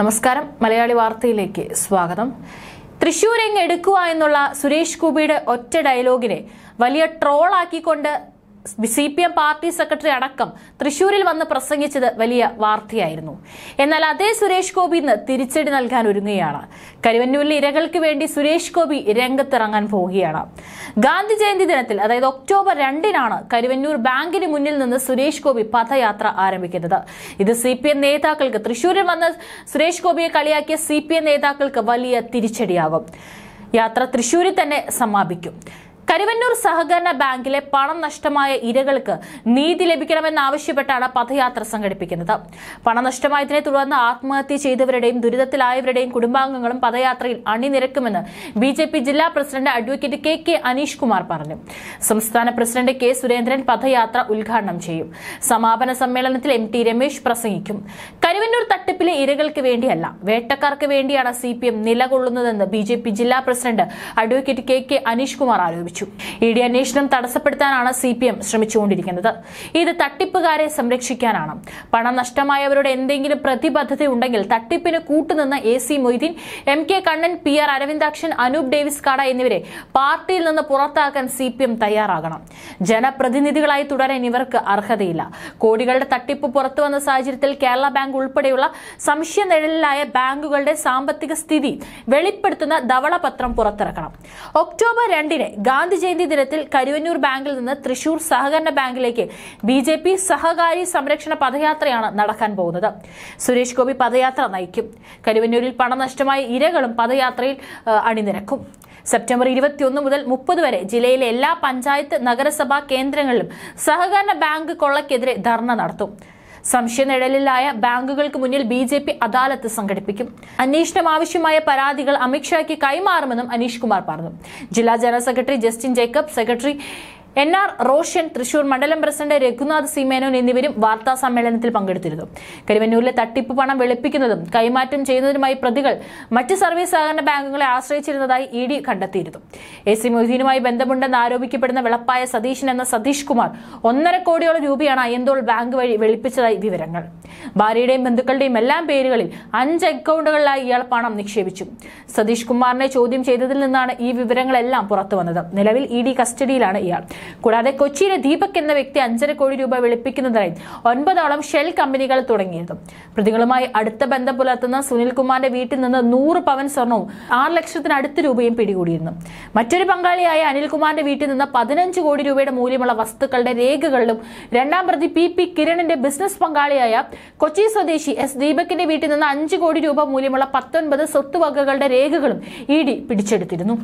നമസ്കാരം മലയാളി വാർത്തയിലേക്ക് സ്വാഗതം തൃശൂർ എടുക്കുക എന്നുള്ള സുരേഷ് ഗോപിയുടെ ഒറ്റ ഡയലോഗിനെ വലിയ ട്രോളാക്കിക്കൊണ്ട് C P M party secretary അടക്കം തൃശൂരിൽ വന്ന് പ്രസംഗിച്ചത് വലിയ വാർത്തയായിരുന്നു എന്നാൽ അതേ സുരേഷ് ഗോപി ഇന്ന് തിരിച്ചടി നൽകാൻ ഒരുങ്ങുകയാണ് കരുവന്നൂരിലെ ഇരകൾക്ക് വേണ്ടി സുരേഷ് ഗോപി രംഗത്തിറങ്ങാൻ പോവുകയാണ് ഗാന്ധി ജയന്തി ദിനത്തിൽ അതായത് ഒക്ടോബർ രണ്ടിനാണ് കരുവന്നൂർ ബാങ്കിന് മുന്നിൽ നിന്ന് സുരേഷ് ഗോപി പദയാത്ര ആരംഭിക്കുന്നത് ഇത് സി പി എം നേതാക്കൾക്ക് തൃശൂരിൽ വന്ന് സുരേഷ് ഗോപിയെ കളിയാക്കിയ സി പി എം നേതാക്കൾക്ക് വലിയ തിരിച്ചടിയാകും യാത്ര തൃശൂരിൽ തന്നെ സമാപിക്കും കരുവന്നൂർ സഹകരണ ബാങ്കിലെ പണം നഷ്ടമായ ഇരകൾക്ക് നീതി ലഭിക്കണമെന്നാവശ്യപ്പെട്ടാണ് പദയാത്ര സംഘടിപ്പിക്കുന്നത് പണം നഷ്ടമായതിനെ തുടർന്ന് ആത്മഹത്യ ചെയ്തവരുടെയും ദുരിതത്തിലായവരുടെയും കുടുംബാംഗങ്ങളും പദയാത്രയിൽ അണിനിരക്കുമെന്ന് ബി ജില്ലാ president advocate K K Aneesh Kumar പറഞ്ഞു സംസ്ഥാന പ്രസിഡന്റ് കെ സുരേന്ദ്രൻ പദയാത്ര ഉദ്ഘാടനം ചെയ്യും സമാപന സമ്മേളനത്തിൽ എം ടി രമേശ് പ്രസംഗിക്കും കരുവന്നൂർ തട്ടിപ്പിലെ ഇരകൾക്ക് വേണ്ടിയല്ല വേട്ടക്കാർക്ക് വേണ്ടിയാണ് സി പി എം നിലകൊള്ളുന്നതെന്ന് ബി ജെ പി ജില്ലാ president advocate K K Aneesh Kumar ആരോപിച്ചു അറിയിച്ചു ഇ ഡി അന്വേഷണം തടസ്സപ്പെടുത്താനാണ് സി പി എം ശ്രമിച്ചുകൊണ്ടിരിക്കുന്നത് ഇത് തട്ടിപ്പുകാരെ സംരക്ഷിക്കാനാണ് പണം നഷ്ടമായവരുടെ എന്തെങ്കിലും പ്രതിബദ്ധത ഉണ്ടെങ്കിൽ തട്ടിപ്പിന് കൂട്ടുനിന്ന് A C Moideen M K Kannan P R Aravindakshan Anoop Davis Kada എന്നിവരെ പാർട്ടിയിൽ നിന്ന് പുറത്താക്കാൻ സി പി എം തയ്യാറാകണം ജനപ്രതിനിധികളായി തുടരാൻ ഇവർക്ക് അർഹതയില്ല കോടികളുടെ തട്ടിപ്പ് പുറത്തുവന്ന സാഹചര്യത്തിൽ കേരള ബാങ്ക് ഉൾപ്പെടെയുള്ള സംശയ നിഴലിലായ ബാങ്കുകളുടെ സാമ്പത്തിക സ്ഥിതി വെളിപ്പെടുത്തുന്ന ധവളപത്രം പുറത്തിറക്കണം ഒക്ടോബർ രണ്ടിന് ഗാന്ധി ഗാന്ധി ജയന്തി ദിനത്തിൽ കരുവന്നൂർ ബാങ്കിൽ നിന്ന് തൃശൂർ സഹകരണ ബാങ്കിലേക്ക് ബി ജെ പി സഹകാരി സംരക്ഷണ പദയാത്രയാണ് നടക്കാൻ പോകുന്നത് സുരേഷ് ഗോപി പദയാത്ര നയിക്കും കരുവന്നൂരിൽ പണനഷ്ടമായ ഇരകളും പദയാത്രയിൽ അണിനിരക്കും സെപ്റ്റംബർ ഇരുപത്തിയൊന്ന് മുതൽ മുപ്പത് വരെ ജില്ലയിലെ എല്ലാ പഞ്ചായത്ത് നഗരസഭാ കേന്ദ്രങ്ങളിലും സഹകരണ ബാങ്ക് കൊള്ളക്കെതിരെ ധർണ നടത്തും സംശയനിഴലിലായ ബാങ്കുകൾക്ക് മുന്നിൽ ബി ജെ പി അദാലത്ത് സംഘടിപ്പിക്കും അന്വേഷണം ആവശ്യമായ പരാതികൾ അമിത്ഷായ്ക്ക് കൈമാറുമെന്നും അനീഷ് കുമാർ പറഞ്ഞു ജില്ലാ general secretary Justin Jacob secretary N R Roshan തൃശൂർ മണ്ഡലം പ്രസിഡന്റ് രഘുനാഥ് സി മേനോൻ എന്നിവരും വാർത്താ സമ്മേളനത്തിൽ പങ്കെടുത്തിരുന്നു കരിമന്നൂരിലെ തട്ടിപ്പ് പണം വെളുപ്പിക്കുന്നതും കൈമാറ്റം ചെയ്യുന്നതിനുമായി പ്രതികൾ മറ്റ് സർവീസ് സഹകരണ ബാങ്കുകളെ ആശ്രയിച്ചിരുന്നതായി ഇ ഡി കണ്ടെത്തിയിരുന്നു എ സി മൊയ്തീനുമായി ബന്ധമുണ്ടെന്ന് ആരോപിക്കപ്പെടുന്ന വെളപ്പായ സതീശൻ എന്ന സതീഷ് കുമാർ ഒന്നര കോടിയോളം രൂപയാണ് അയ്യന്തോൾ ബാങ്ക് വഴി വെളുപ്പിച്ചതായി വിവരങ്ങൾ ഭാര്യയുടെയും ബന്ധുക്കളുടെയും എല്ലാം പേരുകളിൽ അഞ്ച് അക്കൌണ്ടുകളിലായി ഇയാൾ പണം നിക്ഷേപിച്ചു സതീഷ് കുമാറിനെ ചോദ്യം ചെയ്തതിൽ നിന്നാണ് ഈ വിവരങ്ങളെല്ലാം പുറത്തുവന്നത് നിലവിൽ ഇ ഡി കസ്റ്റഡിയിലാണ് ഇയാൾ കൂടാതെ കൊച്ചിയിലെ ദീപക് എന്ന വ്യക്തി അഞ്ചര കോടി രൂപ വെളുപ്പിക്കുന്നതായി ഒൻപതോളം ഷെൽ കമ്പനികൾ തുടങ്ങിയിരുന്നു പ്രതികളുമായി അടുത്ത ബന്ധം പുലർത്തുന്ന സുനിൽകുമാറിന്റെ വീട്ടിൽ നിന്ന് നൂറ് പവൻ സ്വർണവും ആറ് ലക്ഷത്തിനടുത്ത് രൂപയും പിടികൂടിയിരുന്നു മറ്റൊരു പങ്കാളിയായ അനിൽകുമാറിന്റെ വീട്ടിൽ നിന്ന് പതിനഞ്ച് കോടി രൂപയുടെ മൂല്യമുള്ള വസ്തുക്കളുടെ രേഖകളിലും രണ്ടാം പ്രതി പി പി കിരണിന്റെ ബിസിനസ് പങ്കാളിയായ കൊച്ചി സ്വദേശി എസ് ദീപകിന്റെ വീട്ടിൽ നിന്ന് അഞ്ച് കോടി രൂപ മൂല്യമുള്ള പത്തൊൻപത് സ്വത്തുവകകളുടെ രേഖകളും ഇ ഡി പിടിച്ചെടുത്തിരുന്നു